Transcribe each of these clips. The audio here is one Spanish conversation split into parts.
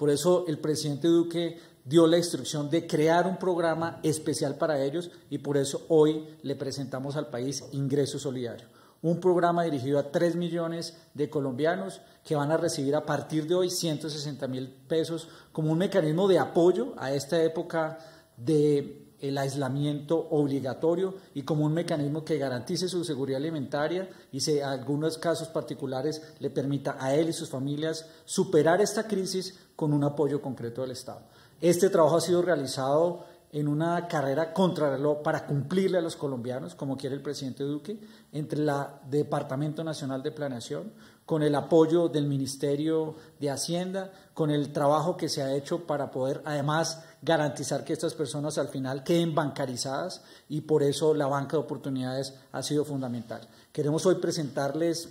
Por eso el presidente Duque dio la instrucción de crear un programa especial para ellos y por eso hoy le presentamos al país Ingreso Solidario, un programa dirigido a 3 millones de colombianos que van a recibir a partir de hoy 160 mil pesos como un mecanismo de apoyo a esta época de el aislamiento obligatorio y como un mecanismo que garantice su seguridad alimentaria y si en algunos casos particulares le permita a él y sus familias superar esta crisis con un apoyo concreto del Estado. Este trabajo ha sido realizado en una carrera contrarreloj para cumplirle a los colombianos, como quiere el presidente Duque, entre la Departamento Nacional de Planeación, con el apoyo del Ministerio de Hacienda, con el trabajo que se ha hecho para poder además garantizar que estas personas al final queden bancarizadas y por eso la banca de oportunidades ha sido fundamental. Queremos hoy presentarles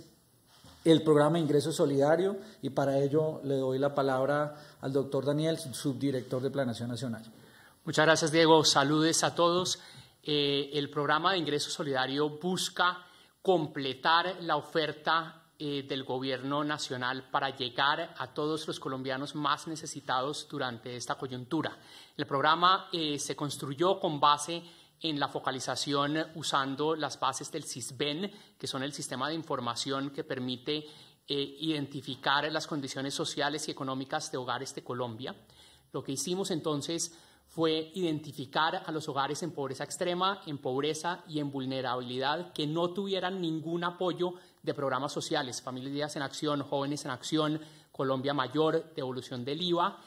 el programa Ingreso Solidario y para ello le doy la palabra al doctor Daniel, subdirector de Planación Nacional. Muchas gracias, Diego. Saludes a todos. Eh, el programa de Ingreso Solidario busca completar la oferta eh, del gobierno nacional para llegar a todos los colombianos más necesitados durante esta coyuntura. El programa eh, se construyó con base en la focalización usando las bases del CISBEN, que son el sistema de información que permite eh, identificar las condiciones sociales y económicas de hogares de Colombia. Lo que hicimos entonces fue identificar a los hogares en pobreza extrema, en pobreza y en vulnerabilidad que no tuvieran ningún apoyo de programas sociales, Familias en Acción, Jóvenes en Acción, Colombia Mayor, Devolución del IVA,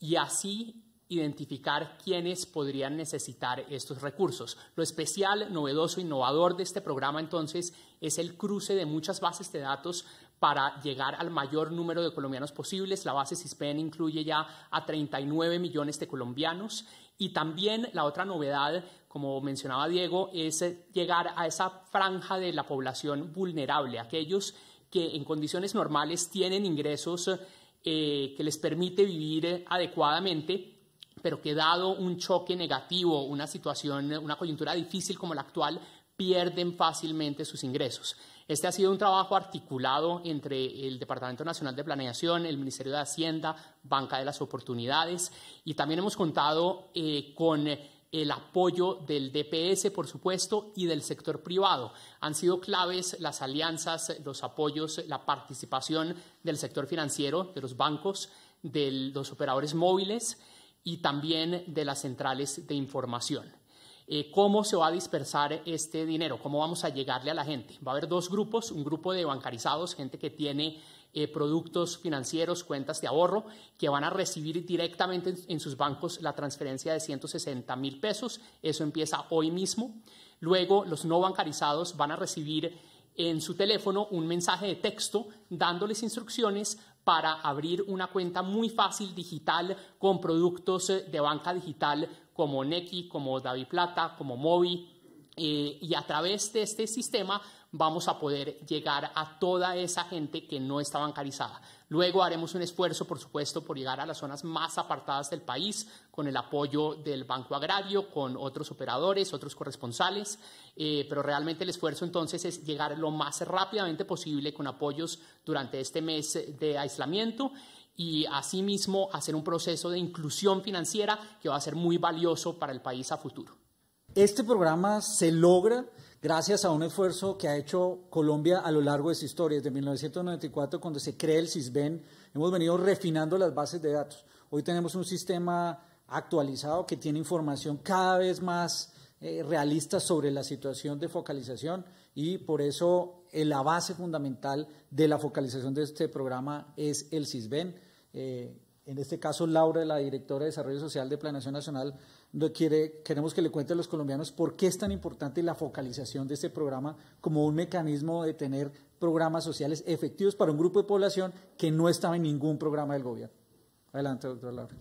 y así identificar quiénes podrían necesitar estos recursos. Lo especial, novedoso, innovador de este programa entonces es el cruce de muchas bases de datos para llegar al mayor número de colombianos posibles. La base CISPEN incluye ya a 39 millones de colombianos y también la otra novedad, como mencionaba Diego, es eh, llegar a esa franja de la población vulnerable, aquellos que en condiciones normales tienen ingresos eh, que les permite vivir adecuadamente, pero que dado un choque negativo, una situación, una coyuntura difícil como la actual, pierden fácilmente sus ingresos. Este ha sido un trabajo articulado entre el Departamento Nacional de Planeación, el Ministerio de Hacienda, Banca de las Oportunidades y también hemos contado eh, con el apoyo del DPS, por supuesto, y del sector privado. Han sido claves las alianzas, los apoyos, la participación del sector financiero, de los bancos, de los operadores móviles y también de las centrales de información. Eh, cómo se va a dispersar este dinero, cómo vamos a llegarle a la gente. Va a haber dos grupos, un grupo de bancarizados, gente que tiene eh, productos financieros, cuentas de ahorro, que van a recibir directamente en, en sus bancos la transferencia de 160 mil pesos. Eso empieza hoy mismo. Luego, los no bancarizados van a recibir en su teléfono un mensaje de texto dándoles instrucciones para abrir una cuenta muy fácil digital con productos eh, de banca digital como Neki, como David Plata, como Mobi, eh, y a través de este sistema vamos a poder llegar a toda esa gente que no está bancarizada. Luego haremos un esfuerzo, por supuesto, por llegar a las zonas más apartadas del país con el apoyo del Banco Agrario, con otros operadores, otros corresponsales, eh, pero realmente el esfuerzo entonces es llegar lo más rápidamente posible con apoyos durante este mes de aislamiento y asimismo hacer un proceso de inclusión financiera que va a ser muy valioso para el país a futuro. Este programa se logra gracias a un esfuerzo que ha hecho Colombia a lo largo de su historia. Desde 1994, cuando se crea el CISBEN, hemos venido refinando las bases de datos. Hoy tenemos un sistema actualizado que tiene información cada vez más eh, realista sobre la situación de focalización y por eso eh, la base fundamental de la focalización de este programa es el CISBEN eh, en este caso Laura, la directora de Desarrollo Social de Planación Nacional, queremos que le cuente a los colombianos por qué es tan importante la focalización de este programa como un mecanismo de tener programas sociales efectivos para un grupo de población que no estaba en ningún programa del gobierno. Adelante, doctora Laura.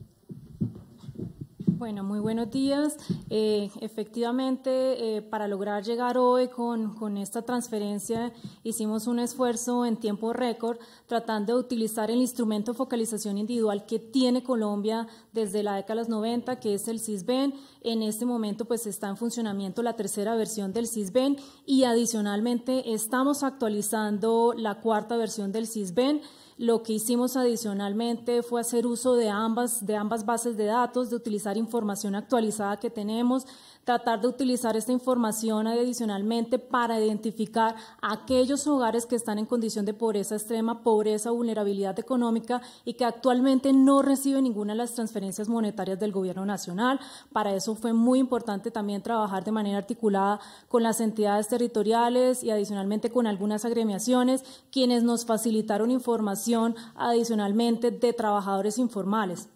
Bueno, muy buenos días. Eh, efectivamente, eh, para lograr llegar hoy con, esta transferencia, hicimos un esfuerzo en tiempo récord tratando de utilizar el instrumento de focalización individual que tiene Colombia desde la década de los 90, que es el CISBEN. En este momento, pues está en funcionamiento la tercera versión del CISBEN y adicionalmente estamos actualizando la cuarta versión del CISBEN. Lo que hicimos adicionalmente fue hacer uso de ambas, de ambas bases de datos, de utilizar información actualizada que tenemos, tratar de utilizar esta información adicionalmente para identificar aquellos hogares que están en condición de pobreza extrema, pobreza, vulnerabilidad económica y que actualmente no reciben ninguna de las transferencias monetarias del Gobierno Nacional. Para eso fue muy importante también trabajar de manera articulada con las entidades territoriales y adicionalmente con algunas agremiaciones, quienes nos facilitaron información adicionalmente de trabajadores informales.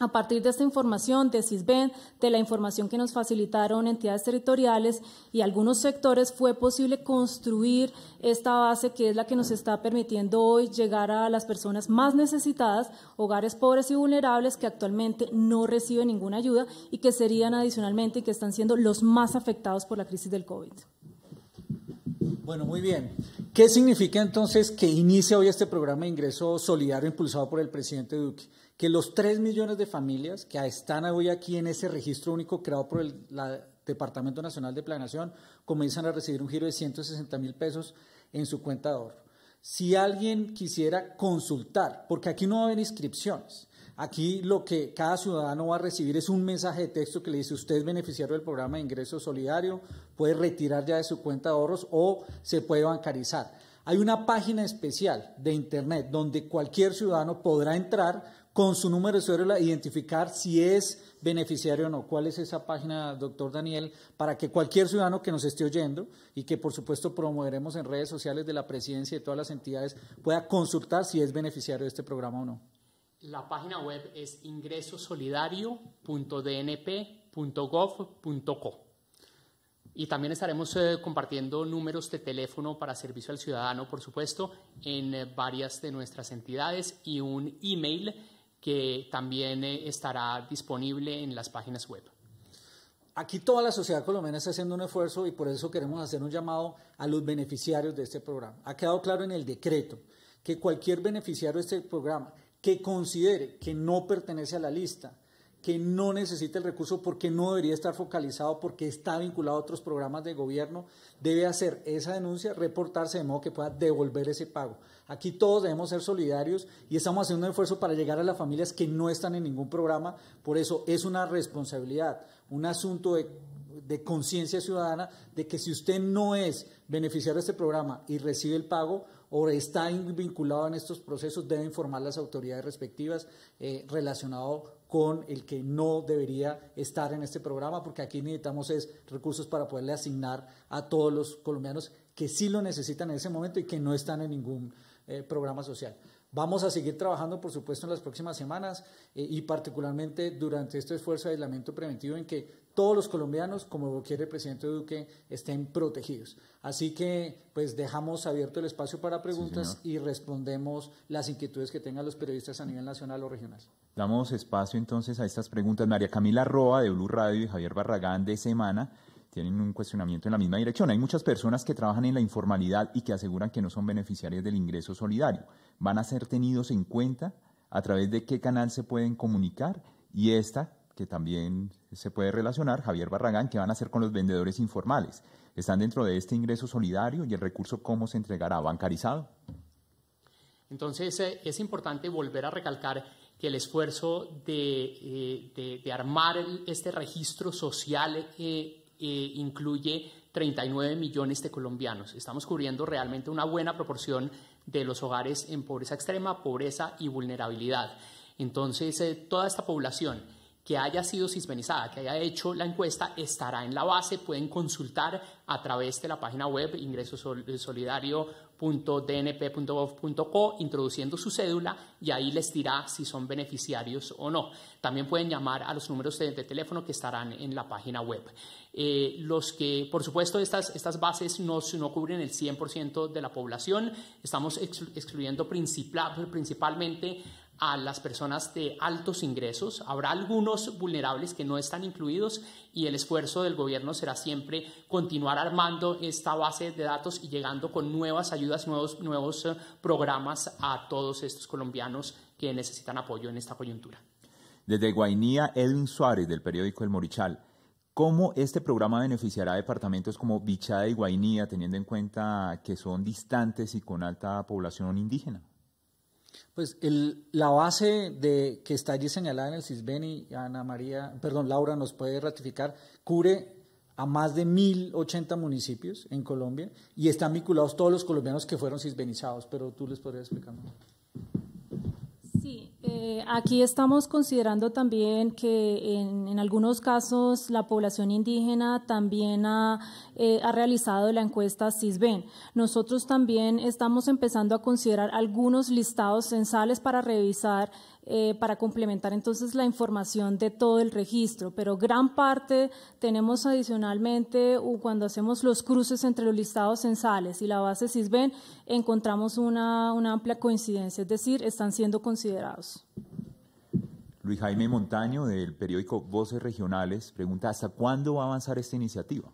A partir de esta información de CISBEN, de la información que nos facilitaron entidades territoriales y algunos sectores, fue posible construir esta base que es la que nos está permitiendo hoy llegar a las personas más necesitadas, hogares pobres y vulnerables que actualmente no reciben ninguna ayuda y que serían adicionalmente y que están siendo los más afectados por la crisis del COVID. Bueno, muy bien. ¿Qué significa entonces que inicia hoy este programa de ingreso solidario impulsado por el presidente Duque? Que los 3 millones de familias que están hoy aquí en ese registro único creado por el Departamento Nacional de Planación comienzan a recibir un giro de 160 mil pesos en su cuenta de Si alguien quisiera consultar, porque aquí no va a haber inscripciones, Aquí lo que cada ciudadano va a recibir es un mensaje de texto que le dice, usted es beneficiario del programa de ingreso solidario, puede retirar ya de su cuenta de ahorros o se puede bancarizar. Hay una página especial de Internet donde cualquier ciudadano podrá entrar con su número de e identificar si es beneficiario o no. ¿Cuál es esa página, doctor Daniel? Para que cualquier ciudadano que nos esté oyendo y que por supuesto promoveremos en redes sociales de la presidencia y de todas las entidades pueda consultar si es beneficiario de este programa o no. La página web es ingresosolidario.dnp.gov.co. Y también estaremos eh, compartiendo números de teléfono para servicio al ciudadano, por supuesto, en eh, varias de nuestras entidades y un email que también eh, estará disponible en las páginas web. Aquí toda la sociedad colombiana está haciendo un esfuerzo y por eso queremos hacer un llamado a los beneficiarios de este programa. Ha quedado claro en el decreto que cualquier beneficiario de este programa que considere que no pertenece a la lista, que no necesita el recurso porque no debería estar focalizado, porque está vinculado a otros programas de gobierno, debe hacer esa denuncia, reportarse de modo que pueda devolver ese pago. Aquí todos debemos ser solidarios y estamos haciendo un esfuerzo para llegar a las familias que no están en ningún programa, por eso es una responsabilidad, un asunto de, conciencia ciudadana de que si usted no es beneficiario de este programa y recibe el pago, o está vinculado en estos procesos debe informar las autoridades respectivas eh, relacionado con el que no debería estar en este programa, porque aquí necesitamos es recursos para poderle asignar a todos los colombianos que sí lo necesitan en ese momento y que no están en ningún eh, programa social. Vamos a seguir trabajando, por supuesto, en las próximas semanas eh, y particularmente durante este esfuerzo de aislamiento preventivo en que todos los colombianos, como quiere el presidente Duque, estén protegidos. Así que, pues, dejamos abierto el espacio para preguntas y respondemos las inquietudes que tengan los periodistas a nivel nacional o regional. Damos espacio entonces a estas preguntas. María Camila Roa de Blue Radio y Javier Barragán de Semana tienen un cuestionamiento en la misma dirección. Hay muchas personas que trabajan en la informalidad y que aseguran que no son beneficiarios del ingreso solidario. ¿Van a ser tenidos en cuenta? ¿A través de qué canal se pueden comunicar? Y esta, que también se puede relacionar, Javier Barragán, ¿qué van a hacer con los vendedores informales? ¿Están dentro de este ingreso solidario y el recurso cómo se entregará? ¿Bancarizado? Entonces, eh, es importante volver a recalcar que el esfuerzo de, eh, armar este registro social eh, eh, incluye 39 millones de colombianos. Estamos cubriendo realmente una buena proporción de los hogares en pobreza extrema, pobreza y vulnerabilidad. Entonces, eh, toda esta población que haya sido sismenizada, que haya hecho la encuesta, estará en la base. Pueden consultar a través de la página web ingresosolidario.dnp.gov.co introduciendo su cédula y ahí les dirá si son beneficiarios o no. También pueden llamar a los números de, teléfono que estarán en la página web. Eh, los que, por supuesto, estas, estas bases no, no cubren el 100% de la población. Estamos excluyendo principalmente a las personas de altos ingresos. Habrá algunos vulnerables que no están incluidos y el esfuerzo del gobierno será siempre continuar armando esta base de datos y llegando con nuevas ayudas, nuevos, eh, programas a todos estos colombianos que necesitan apoyo en esta coyuntura. Desde Guainía, Edwin Suárez del periódico El Morichal. ¿Cómo este programa beneficiará a departamentos como Bichada y Guainía, teniendo en cuenta que son distantes y con alta población indígena? Pues la base de, que está allí señalada en el CISBEN y Ana María, perdón, Laura nos puede ratificar, cubre a más de 1.080 municipios en Colombia y están vinculados todos los colombianos que fueron cisbenizados, pero tú les podrías explicar más. Eh, aquí estamos considerando también que en, algunos casos la población indígena también ha, eh, ha realizado la encuesta CISBEN. Nosotros también estamos empezando a considerar algunos listados censales para revisar eh, para complementar entonces la información de todo el registro. Pero gran parte tenemos adicionalmente, cuando hacemos los cruces entre los listados censales y la base CISBEN, encontramos una amplia coincidencia, es decir, están siendo considerados. Luis Jaime Montaño, del periódico Voces Regionales, pregunta, ¿hasta cuándo va a avanzar esta iniciativa?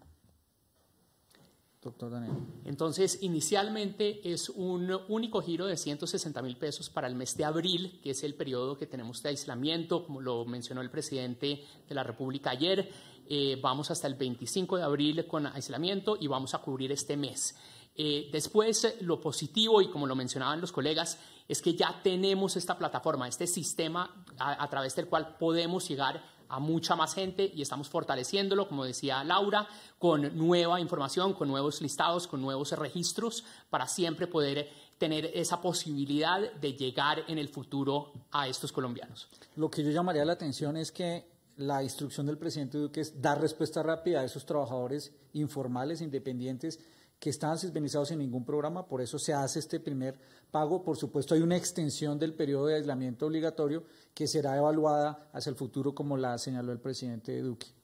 Doctor Daniel. Entonces, inicialmente es un único giro de 160 mil pesos para el mes de abril, que es el periodo que tenemos de aislamiento, como lo mencionó el presidente de la República ayer. Eh, vamos hasta el 25 de abril con aislamiento y vamos a cubrir este mes. Eh, después, lo positivo, y como lo mencionaban los colegas, es que ya tenemos esta plataforma, este sistema a, a través del cual podemos llegar a mucha más gente y estamos fortaleciéndolo, como decía Laura, con nueva información, con nuevos listados, con nuevos registros, para siempre poder tener esa posibilidad de llegar en el futuro a estos colombianos. Lo que yo llamaría la atención es que la instrucción del presidente Duque es dar respuesta rápida a esos trabajadores informales, independientes, que están civilizados en ningún programa, por eso se hace este primer pago. Por supuesto, hay una extensión del periodo de aislamiento obligatorio que será evaluada hacia el futuro, como la señaló el presidente Duque.